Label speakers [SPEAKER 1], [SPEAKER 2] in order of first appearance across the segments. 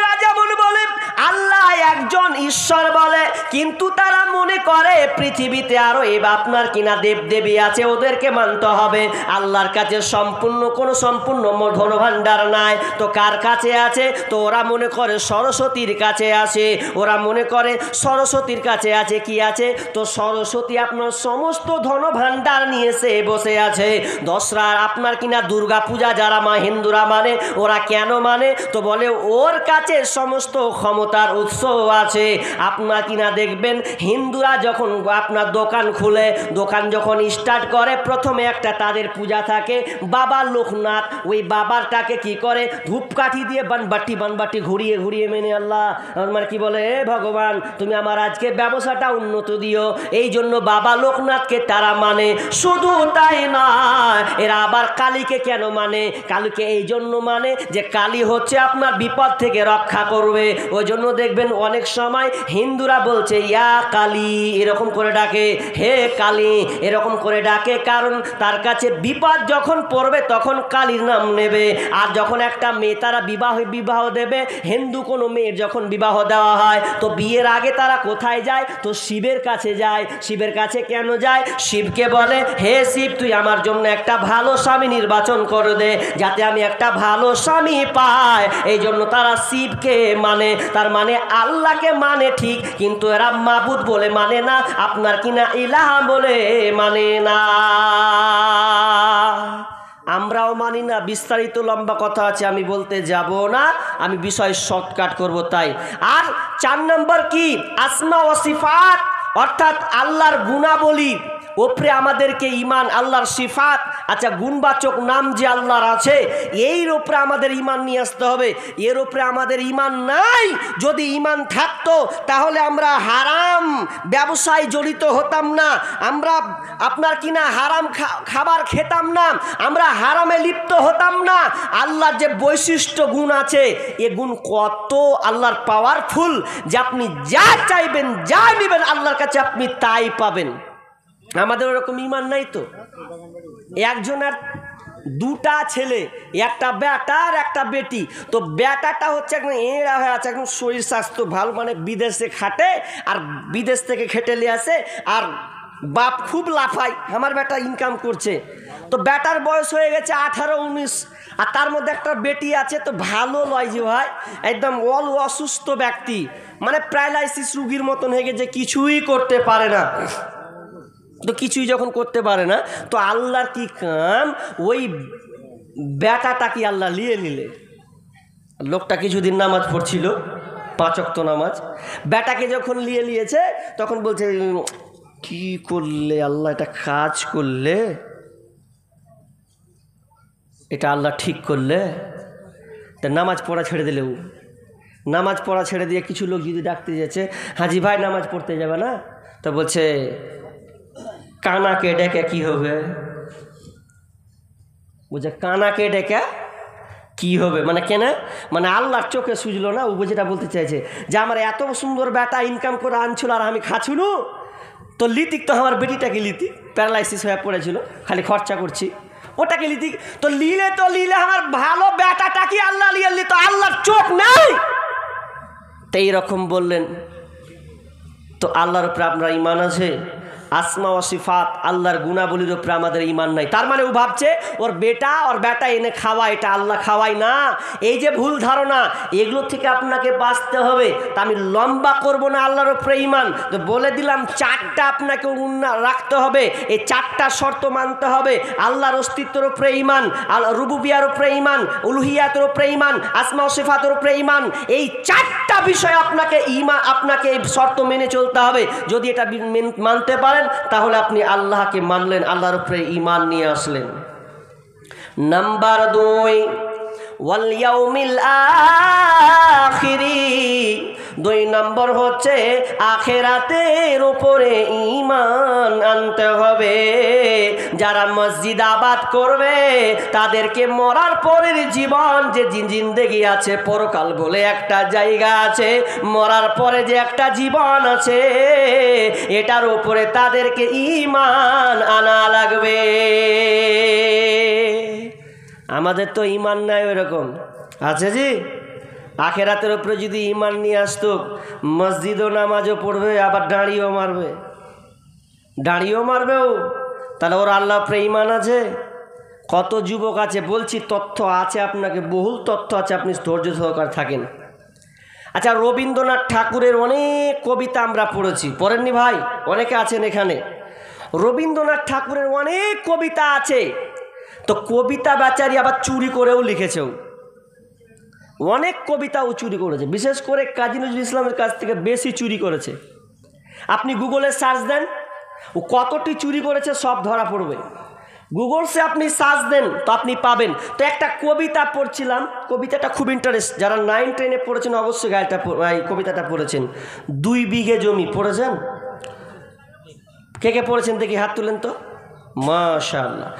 [SPEAKER 1] রাজা বলবো বলে একজন ঈশ্বর বলে কিন্তু তারা মনে করে পৃথিবীতে আরও এ আপনার কিনা দেবদেবী আছে ওদেরকে মানতে হবে আল্লাহর কাছে সম্পূর্ণ কোনো সম্পূর্ণ ধন ভাণ্ডার নাই তো কার কাছে আছে তো ওরা মনে করে সরস্বতীর কাছে আছে ওরা মনে করে সরস্বতীর কাছে আছে কি আছে তো সরস্বতী আপনার সমস্ত ধন ভাণ্ডার নিয়েছে বসে আছে দশরার আপনার কিনা দুর্গা পূজা যারা মা হিন্দুরা মানে ওরা কেন মানে তো বলে ওর কাছে সমস্ত ক্ষমতার উৎস আছে আপনার কিনা দেখবেন হিন্দুরা যখন আপনার দোকান খুলে দোকান যখন স্টার্ট করে প্রথমে একটা তাদের পূজা থাকে বাবা লোকনাথ ওই বাবারটাকে কি করে ধূপকাঠি দিয়ে বানবাটি বানবাটি ঘুরিয়ে ঘুরিয়ে মেনে আল্লাহ মানে কি বলে এ ভগবান তুমি আমার আজকে ব্যবসাটা উন্নত দিও এই জন্য বাবা লোকনাথকে তারা মানে শুধু তাই না এরা আবার কালীকে কেন মানে কালীকে এই জন্য মানে যে কালী হচ্ছে আপনার বিপদ থেকে রক্ষা করবে ওই জন্য দেখবেন অনেক সময় হিন্দুরা বলছে ইয়া কালী এরকম করে ডাকে হে কালী এরকম করে ডাকে কারণ তার কাছে বিপদ যখন পড়বে তখন কালীর নাম নেবে আর যখন একটা মেয়ে তারা বিবাহ বিবাহ দেবে হিন্দু কোনো মেয়ের যখন বিবাহ দেওয়া হয় তো বিয়ের আগে তারা কোথায় যায় তো শিবের কাছে যায় শিবের কাছে কেন যায় শিবকে বলে হে শিব তুই আমার জন্য একটা ভালো স্বামী নির্বাচন করে দে যাতে আমি একটা ভালো স্বামী পাই এই জন্য তারা শিবকে মানে তার মানে আল্লাহ আল্লাহকে মানে ঠিক কিন্তু এরা মাবুদ বলে মানে না আপনার কিনা ইলাহা বলে মানে না আমরাও মানি না বিস্তারিত লম্বা কথা আছে আমি বলতে যাব না আমি বিষয় শর্টকাট করব তাই আর চার নম্বর কি আসমা ও সিফাত অর্থাৎ আল্লাহর গুণাবলী ওপরে আমাদেরকে ইমান আল্লাহর সিফাত আচ্ছা গুণবাচক নাম যে আল্লাহর আছে এইর ওপরে আমাদের ইমান নিয়ে আসতে হবে এর ওপরে আমাদের ইমান নাই যদি ইমান থাকতো তাহলে আমরা হারাম ব্যবসায় জড়িত হতাম না আমরা আপনার কিনা হারাম খাবার খেতাম না আমরা হারামে লিপ্ত হতাম না আল্লাহর যে বৈশিষ্ট্য গুণ আছে এ গুণ কত আল্লাহর পাওয়ারফুল যে আপনি যা চাইবেন যা নেবেন আল্লাহর কাছে আপনি তাই পাবেন আমাদের ওরকম ইমান নাই তো একজন আর দুটা ছেলে একটা ব্যাটা আর একটা বেটি তো ব্যাটাটা হচ্ছে একদম এঁড়া হয়ে আছে একদম শরীর স্বাস্থ্য ভালো মানে বিদেশে খাটে আর বিদেশ থেকে খেটে নিয়ে আসে আর বাপ খুব লাফায় আমার বেটা ইনকাম করছে তো বেটার বয়স হয়ে গেছে আঠারো উনিশ আর তার মধ্যে একটা বেটি আছে তো ভালো লয় যে ভাই একদম অল অসুস্থ ব্যক্তি মানে প্রায়লাইসিস রুগীর মতন হয়ে গেছে কিছুই করতে পারে না তো কিছুই যখন করতে পারে না তো আল্লাহর কি কাম ওই ব্যাটাটা কি আল্লাহ নিয়ে নিলে লোকটা কিছুদিন নামাজ পড়ছিল পাঁচক্ত নামাজ ব্যাটাকে যখন নিয়ে নিয়েছে তখন বলছে কি করলে আল্লাহ এটা কাজ করলে এটা আল্লাহ ঠিক করলে তা নামাজ পড়া ছেড়ে দিলেও নামাজ পড়া ছেড়ে দিয়ে কিছু লোক যদি ডাকতে যাচ্ছে হাজি ভাই নামাজ পড়তে যাবে না তো বলছে কানাকে ডেকে কি হবে বুঝে কানাকে ডেকে কি হবে মানে কেন মানে আল্লাহর চোখে সুজলো না ও যেটা বলতে চাইছে যে আমার এত সুন্দর বেটা ইনকাম করে আনছিল আর আমি খাচ্ছুনু তো লিতিক তো আমার বেটিটাকে লিতিক প্যারালাইসিস হয়ে পড়েছিল খালি খরচা করছি ওটাকে লিতিক তো লিলে তো লিলে আমার ভালো বেটাটা কি আল্লাহ লিয়ে লি তো আল্লাহর চোখ নাই তো এইরকম বললেন তো আল্লাহর উপরে আপনার ইমান আছে আসমা ও সিফাত আল্লাহর গুণাবলীর উপরে আমাদের ইমান নাই তার মানে ও ভাবছে ওর বেটা ওর বেটা এনে খাওয়া এটা আল্লাহ খাওয়াই না এই যে ভুল ধারণা এগুলো থেকে আপনাকে বাঁচতে হবে তা আমি লম্বা করব না আল্লাহর উপরে ইমান তো বলে দিলাম চারটা আপনাকে রাখতে হবে এই চারটা শর্ত মানতে হবে আল্লাহর অস্তিত্বর উপরে ইমান রুবুবিয়ার উপরে ইমান উলুহিয়াতের উপরে ইমান আসমা ও সিফাতের উপরে ইমান এই চারটা বিষয় আপনাকে ইমান আপনাকে এই শর্ত মেনে চলতে হবে যদি এটা মানতে পারে করেন তাহলে আপনি আল্লাহকে মানলেন আল্লাহর উপরে ইমান নিয়ে আসলেন নাম্বার দুই ওয়াল আখিরি দুই নম্বর হচ্ছে আখেরাতের উপরে ইমান আনতে হবে যারা মসজিদ আবাদ করবে তাদেরকে মরার পরের জীবন যে জিন্দেগি আছে পরকাল বলে একটা জায়গা আছে মরার পরে যে একটা জীবন আছে এটার উপরে তাদেরকে ইমান আনা লাগবে আমাদের তো ইমান নাই ওইরকম আছে জি আখেরাতের ওপরে যদি ইমান নিয়ে আসতো মসজিদও নামাজও পড়বে আবার দাঁড়িয়েও মারবে দাঁড়িয়েও মারবেও তাহলে ওর আল্লাহ উপরে ইমান আছে কত যুবক আছে বলছি তথ্য আছে আপনাকে বহুল তথ্য আছে আপনি ধৈর্য সহকার থাকেন আচ্ছা রবীন্দ্রনাথ ঠাকুরের অনেক কবিতা আমরা পড়েছি পড়েননি ভাই অনেকে আছেন এখানে রবীন্দ্রনাথ ঠাকুরের অনেক কবিতা আছে তো কবিতা বেচারি আবার চুরি করেও লিখেছেও অনেক কবিতাও চুরি করেছে বিশেষ করে কাজী নজরুল ইসলামের কাছ থেকে বেশি চুরি করেছে আপনি গুগলে সার্চ দেন ও কতটি চুরি করেছে সব ধরা পড়বে গুগলসে আপনি সার্চ দেন তো আপনি পাবেন তো একটা কবিতা পড়ছিলাম কবিতাটা খুব ইন্টারেস্ট যারা নাইন টেনে পড়েছেন অবশ্যই এই কবিতাটা পড়েছেন দুই বিঘে জমি পড়েছেন কে কে পড়েছেন দেখি হাত তুলেন তো মাশাল্লাহ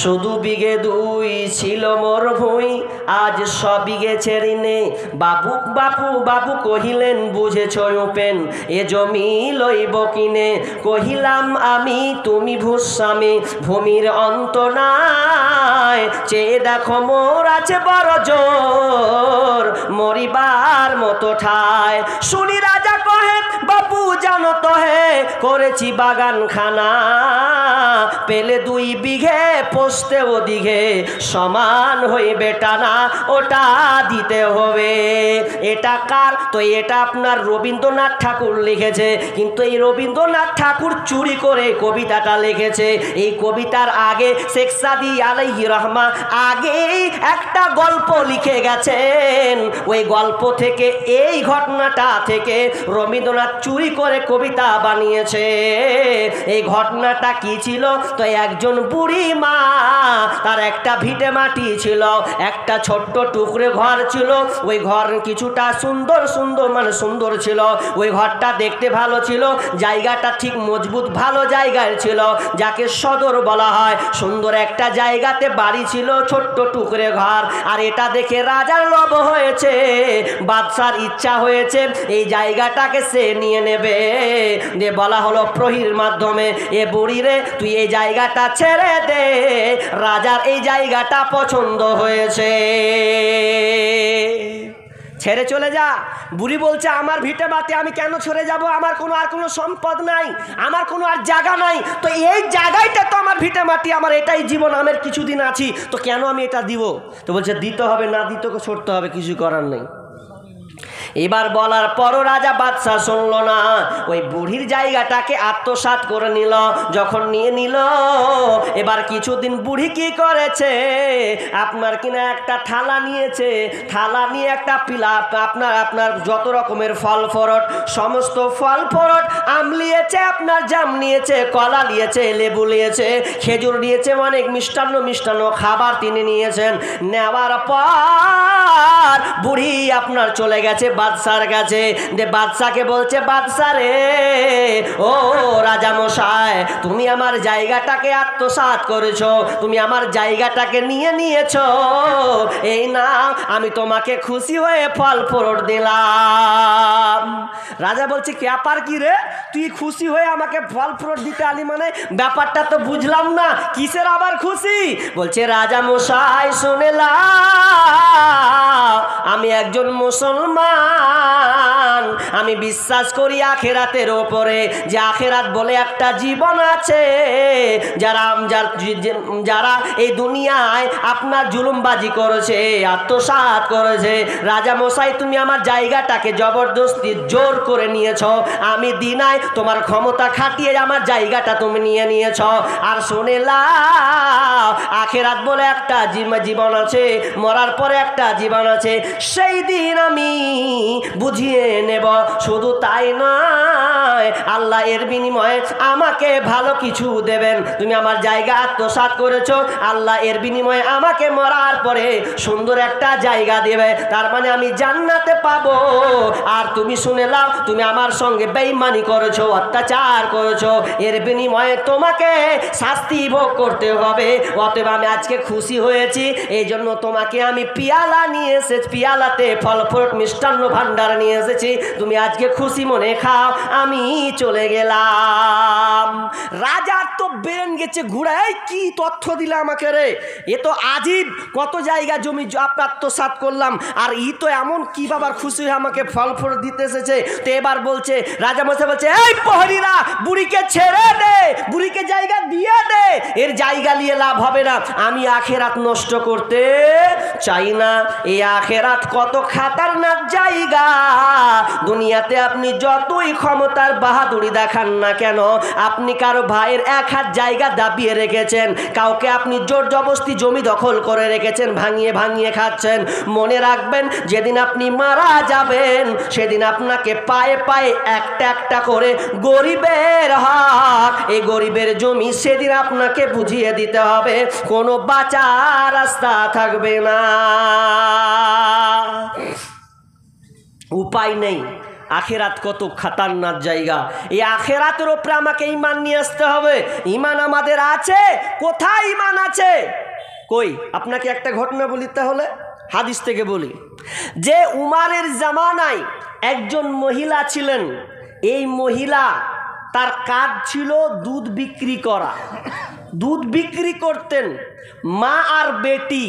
[SPEAKER 1] শুধু বিঘে দুই ছিল মোর ভুঁই আজ সবিঘে ছেড়ি নে বাবু বাপু বাবু কহিলেন বুঝেছ উপেন এ জমি লইব কিনে কহিলাম আমি তুমি ভূস্বামী ভূমির অন্ত নাই চেয়ে দেখো মোর আছে বড় জোর মরিবার মতো ঠায় শুনি রাজা কহে বাপু জানো তো হে করেছি বাগানখানা পেলে দুই বিঘে পোষতে ও দিঘে সমান হইবে টানা ওটা দিতে হবে এটা কার তো এটা আপনার রবীন্দ্রনাথ ঠাকুর লিখেছে কিন্তু এই রবীন্দ্রনাথ ঠাকুর চুরি করে কবিতাটা লিখেছে এই কবিতার আগে শেখ সাদি আলাইহি রহমা আগেই একটা গল্প লিখে গেছেন ওই গল্প থেকে এই ঘটনাটা থেকে রবীন্দ্রনাথ চুরি করে কবিতা বানিয়েছে এই ঘটনাটা কি ছিল ছিল তো একজন বুড়ি মা তার একটা ভিটে মাটি ছিল একটা ছোট্ট টুকরে ঘর ছিল ওই ঘর কিছুটা সুন্দর সুন্দর মানে সুন্দর ছিল ওই ঘরটা দেখতে ভালো ছিল জায়গাটা ঠিক মজবুত ভালো জায়গায় ছিল যাকে সদর বলা হয় সুন্দর একটা জায়গাতে বাড়ি ছিল ছোট্ট টুকরে ঘর আর এটা দেখে রাজার লব হয়েছে বাদশার ইচ্ছা হয়েছে এই জায়গাটাকে সে নিয়ে নেবে যে বলা হলো প্রহির মাধ্যমে এ বুড়ি রে তুই এই জায়গাটা ছেড়ে দে রাজার এই জায়গাটা পছন্দ হয়েছে ছেড়ে চলে যা বুড়ি বলছে আমার ভিটে বাতে আমি কেন ছেড়ে যাব আমার কোনো আর কোনো সম্পদ নাই আমার কোনো আর জায়গা নাই তো এই জায়গাটা তো আমার ভিটে মাটি আমার এটাই জীবন আমার কিছুদিন আছি তো কেন আমি এটা দিব তো বলছে দিতে হবে না দিতে ছড়তে হবে কিছু করার নেই এবার বলার পরও রাজা বাদশাহ শুনল না ওই বুড়ির জায়গাটাকে আত্মসাত করে নিল যখন নিয়ে নিল এবার কিছুদিন বুড়ি কি করেছে আপনার কিনা একটা থালা নিয়েছে থালা নিয়ে একটা পিলা আপনার আপনার যত রকমের ফল ফরট সমস্ত ফল ফরট আম নিয়েছে আপনার জাম নিয়েছে কলা নিয়েছে লেবু নিয়েছে খেজুর নিয়েছে অনেক মিষ্টান্ন মিষ্টান্ন খাবার তিনি নিয়েছেন নেওয়ার পর বুড়ি আপনার চলে গেছে বাদশার কাছে যে বাদশাকে বলছে বাদশা রে ও রাজা মশাই তুমি আমার জায়গাটাকে আত্মসাত করেছো তুমি আমার জায়গাটাকে নিয়ে নিয়েছো এই না আমি তোমাকে খুশি হয়ে ফল ফোরট দিলাম রাজা বলছে ব্যাপার কি রে তুই খুশি হয়ে আমাকে ফল ফ্রুট দিতে আলি মানে ব্যাপারটা তো বুঝলাম না কিসের আবার খুশি বলছে রাজা মশাই শুনেলা আমি একজন মুসলমান মুসলমান আমি বিশ্বাস করি আখেরাতের ওপরে যে আখেরাত বলে একটা জীবন আছে যারা যারা এই দুনিয়ায় আপনার জুলুমবাজি করেছে আত্মসাত করেছে রাজা মশাই তুমি আমার জায়গাটাকে জবরদস্তি জোর করে নিয়েছ আমি দিনায় তোমার ক্ষমতা খাটিয়ে আমার জায়গাটা তুমি নিয়ে নিয়েছ আর শোনেলা আখেরাত বলে একটা জীবন আছে মরার পরে একটা জীবন আছে সেই দিন আমি বুঝিয়ে নেব শুধু তাই নয় আল্লাহ এর বিনিময়ে আমাকে ভালো কিছু দেবেন তুমি আমার জায়গা আত্মসাত করেছো আল্লাহ এর বিনিময়ে আমাকে মরার পরে সুন্দর একটা জায়গা দেবে তার মানে আমি জান্নাতে পাব আর তুমি শুনে লাও তুমি আমার সঙ্গে বেইমানি করেছো অত্যাচার করেছো এর বিনিময়ে তোমাকে শাস্তি ভোগ করতে হবে অতএব আমি আজকে খুশি হয়েছি এই জন্য তোমাকে আমি পিয়ালা নিয়ে এসেছি পিয়ালাতে ফল ফ্রুট মিষ্টান্ন ভান্ডার নিয়ে এসেছি তুমি আজকে খুশি মনে খাও আমি চলে গেলাম রাজার তো বেরেন গেছে ঘুরাই কি তথ্য দিলে আমাকে রে এ তো আজীব কত জায়গা জমি আত্মসাত করলাম আর ই তো এমন কি বাবার খুশি হয়ে আমাকে ফল ফল দিতে এসেছে তো এবার বলছে রাজা মশাই বলছে এই পহরিরা বুড়িকে ছেড়ে দে বুড়িকে জায়গা দিয়ে দে এর জায়গা নিয়ে লাভ হবে না আমি আখেরাত নষ্ট করতে চাই না এই আখেরাত কত খাতার না যাই জায়গা দুনিয়াতে আপনি যতই ক্ষমতার বাহাদুরি দেখান না কেন আপনি কারো ভাইয়ের এক হাত জায়গা দাবিয়ে রেখেছেন কাউকে আপনি জোর জবস্তি জমি দখল করে রেখেছেন ভাঙিয়ে ভাঙিয়ে খাচ্ছেন মনে রাখবেন যেদিন আপনি মারা যাবেন সেদিন আপনাকে পায়ে পায়ে একটা একটা করে গরিবের হক এই গরিবের জমি সেদিন আপনাকে বুঝিয়ে দিতে হবে কোনো বাঁচার রাস্তা থাকবে না উপায় নেই আখেরাত কত খাতারনাক জায়গা এই আখেরাতের ওপরে আমাকে ইমান নিয়ে আসতে হবে ইমান আমাদের আছে কোথায় ইমান আছে কই আপনাকে একটা ঘটনা বলি তাহলে হাদিস থেকে বলি যে উমারের জামানায় একজন মহিলা ছিলেন এই মহিলা তার কাজ ছিল দুধ বিক্রি করা দুধ বিক্রি করতেন মা আর বেটি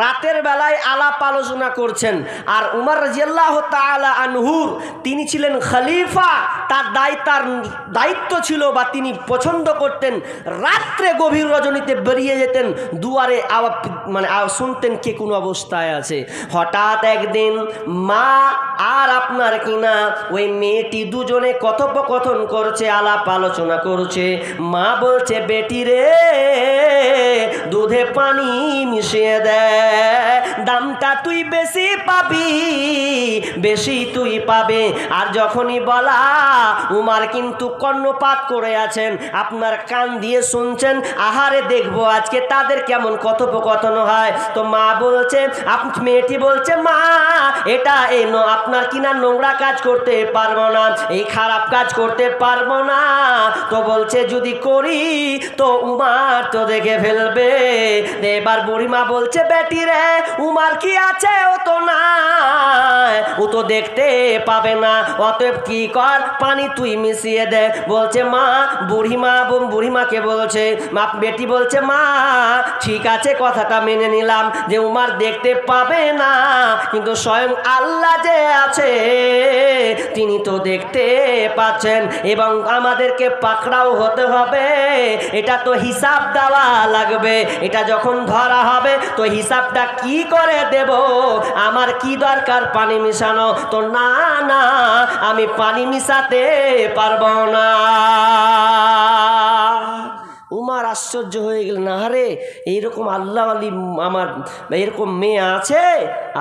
[SPEAKER 1] রাতের বেলায় আলাপ আলোচনা করছেন আর উমার রাজিয়াল্লাহ তালা আনহুর তিনি ছিলেন খলিফা তার দায় তার দায়িত্ব ছিল বা তিনি পছন্দ করতেন রাত্রে গভীর রজনীতে বেরিয়ে যেতেন দুয়ারে আওয়া মানে শুনতেন কে কোনো অবস্থায় আছে হঠাৎ একদিন মা আর আপনার কিনা ওই মেয়েটি দুজনে কথোপকথন করছে আলাপ আলোচনা করছে মা বলছে বেটি রে দুধে পানি মিশিয়ে দেয় দামটা তুই বেশি পাবি বেশি তুই পাবে আর যখনই বলা উমার কিন্তু কর্ণপাত করে আছেন আপনার কান দিয়ে শুনছেন আহারে দেখবো আজকে তাদের কেমন কথোপকথন হয় তো মা বলছে মেয়েটি বলছে মা এটা এই আপনার কিনা নোংরা কাজ করতে পারবো না এই খারাপ কাজ করতে পারবো না তো বলছে যদি করি তো উমার তো দেখে ফেলবে এবার বুড়িমা বলছে বেট বেটি রে উমার কি আছে ও তো নাই ও তো দেখতে পাবে না অতএব কি কর পানি তুই মিশিয়ে দে বলছে মা বুড়িমা বুড়িমাকে বলছে মা বেটি বলছে মা ঠিক আছে কথাটা মেনে নিলাম যে উমার দেখতে পাবে না কিন্তু স্বয়ং আল্লাহ যে আছে তিনি তো দেখতে পাচ্ছেন এবং আমাদেরকে পাকড়াও হতে হবে এটা তো হিসাব দেওয়া লাগবে এটা যখন ধরা হবে তো হিসাব হিসাবটা কি করে দেব আমার কি দরকার পানি মিশানো তো না না আমি পানি মিশাতে পারবো না উমার আশ্চর্য হয়ে গেল না হারে এইরকম আল্লাহ আলী আমার এরকম মেয়ে আছে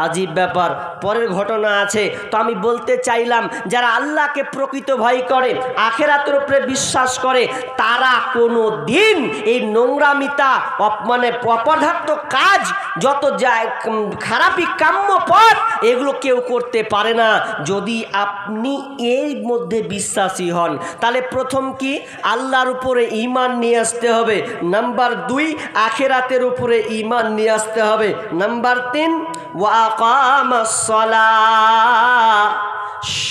[SPEAKER 1] আজীব ব্যাপার পরের ঘটনা আছে তো আমি বলতে চাইলাম যারা আল্লাহকে প্রকৃত ভয় করে আখেরাতের উপরে বিশ্বাস করে তারা কোনো দিন এই নোংরামিতা মানে অপদার্থ কাজ যত যায় খারাপই কাম্য পথ এগুলো কেউ করতে পারে না যদি আপনি এর মধ্যে বিশ্বাসী হন তাহলে প্রথম কি আল্লাহর উপরে ইমান নিয়ে আসতে হবে নাম্বার দুই আখেরাতের উপরে ইমান নিয়ে আসতে হবে নাম্বার তিন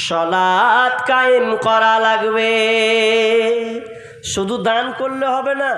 [SPEAKER 1] সলাত কায়েম করা লাগবে শুধু দান করলে হবে না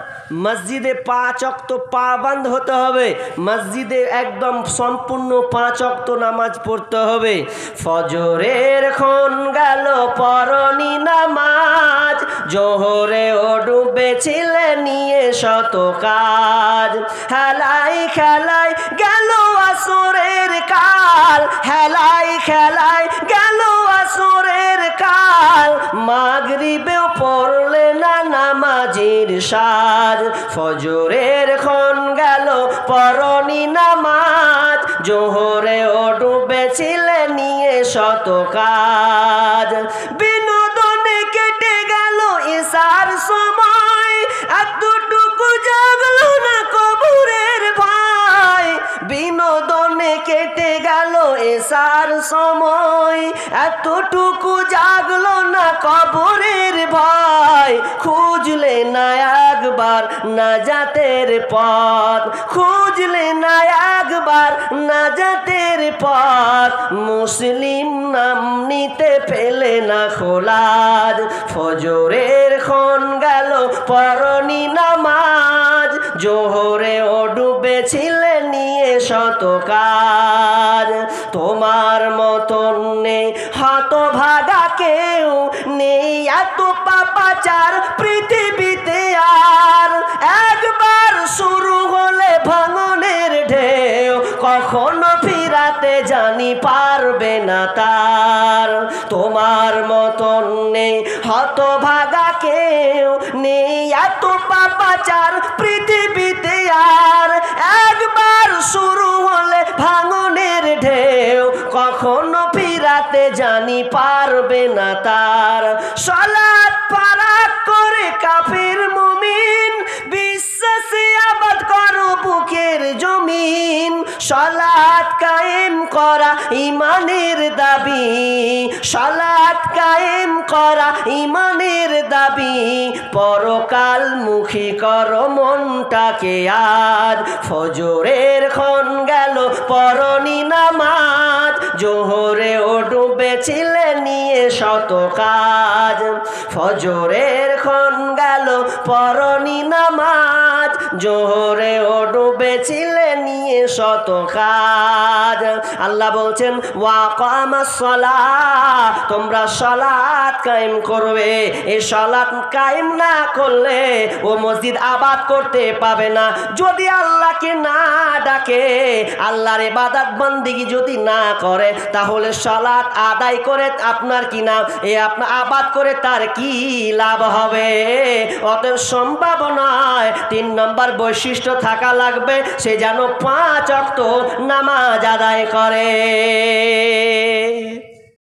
[SPEAKER 1] মসজিদে পাঁচ অক্ত পা বান্ধ হতে হবে মসজিদে একদম সম্পূর্ণ পাঁচ অক্ত নামাজ পড়তে হবে ফজরের খন গেল পরনি নামাজ আজ জোহরে ও ডুবেছিলে নিয়ে শত কাজ হেলাই খেলাই গেল আসরের কাল হেলাই খেলাই গেল আসরের কাল মাগরিবেও পড়লে না নামাজের সাজ ফজরের ক্ষণ গেল পরনি নামাজ জোহরে ও ডুবেছিলে নিয়ে শত কাজ জলসার সময় এতটুকু জাগলো না কবরের ভয় খুঁজলে না একবার না জাতের পথ খুঁজলে না একবার না জাতের পথ মুসলিম নাম নিতে পেলে না খোলাদ ফজরের খন গেল পরনি নামাজ জোহরে ও ডুবেছিলে নিয়ে শতকার তোমার মতন নেই ভাগা কেউ নেই এত পাপাচার পৃথিবীতে আর একবার শুরু হলে ভাঙনের ঢেউ কখনো লাগাতে জানি পারবে না তার তোমার মতন নেই হত ভাগা কেউ নেই এত পাপাচার পৃথিবীতে আর একবার শুরু হলে ভাঙনের ঢেউ কখনো ফিরাতে জানি পারবে না তার সলাদ পারা করে কাফির হকের জমিন সলাত কায়েম করা ইমানের দাবি সলাত কায়েম করা ইমানের দাবি পরকাল মুখী কর মনটাকে আর ফজরের ক্ষণ গেল পরনি নামাজ জোহরে ও ডুবেছিলে নিয়ে শত কাজ ফজরের ক্ষণ গেল পরনি নামাজ জোহরে ও ডুবেছিলে নিয়ে শত কাজ আল্লাহ বলছেন ওয়াকামা সলাহ তোমরা সলাদ কায়েম করবে এ সলাদ কায়েম না করলে ও মসজিদ আবাদ করতে পাবে না যদি আল্লাহকে না ডাকে আল্লাহরে বাদাক বন্দিগি যদি না করে পারে তাহলে সালাদ আদায় করে আপনার কি নাম এ আপনার আবাদ করে তার কি লাভ হবে অতএব সম্ভাবনায় তিন নম্বর বৈশিষ্ট্য থাকা লাগবে সে যেন পাঁচ অক্ত নামাজ আদায় করে